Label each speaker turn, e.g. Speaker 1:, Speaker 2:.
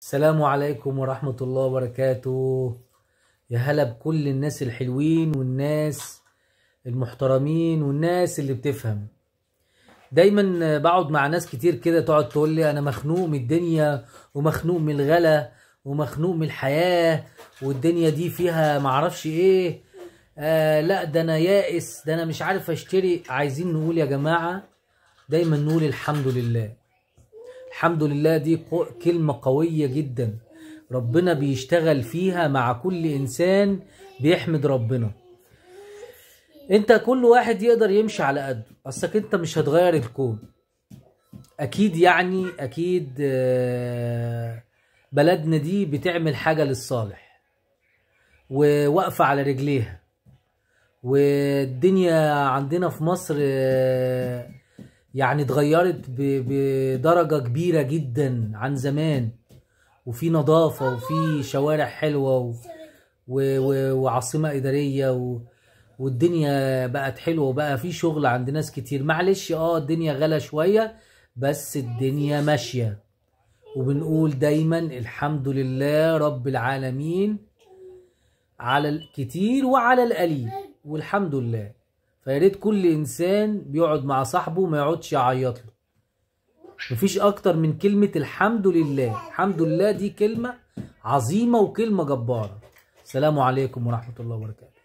Speaker 1: السلام عليكم ورحمة الله وبركاته يا هلا بكل الناس الحلوين والناس المحترمين والناس اللي بتفهم دايما بقعد مع ناس كتير كده تقعد تقول لي انا مخنوق من الدنيا ومخنوق من الغلا ومخنوق من الحياة والدنيا دي فيها معرفش ايه آه لا ده انا يائس ده انا مش عارف اشتري عايزين نقول يا جماعة دايما نقول الحمد لله الحمد لله دي كلمة قوية جدا ربنا بيشتغل فيها مع كل إنسان بيحمد ربنا انت كل واحد يقدر يمشي على قده اصلك انت مش هتغير الكون اكيد يعني اكيد آه، بلدنا دي بتعمل حاجه للصالح وواقفه على رجليها والدنيا عندنا في مصر آه، يعني اتغيرت بدرجة كبيرة جدا عن زمان وفي نظافة وفي شوارع حلوة و... و... و... وعاصمة إدارية و... والدنيا بقت حلوه وبقى في شغل عند ناس كتير معلش اه الدنيا غلا شويه بس الدنيا ماشيه وبنقول دايما الحمد لله رب العالمين على الكتير وعلى القليل والحمد لله فياريت كل انسان بيقعد مع صاحبه ما يقعدش يعيط له مفيش اكتر من كلمه الحمد لله الحمد لله دي كلمه عظيمه وكلمه جباره السلام عليكم ورحمه الله وبركاته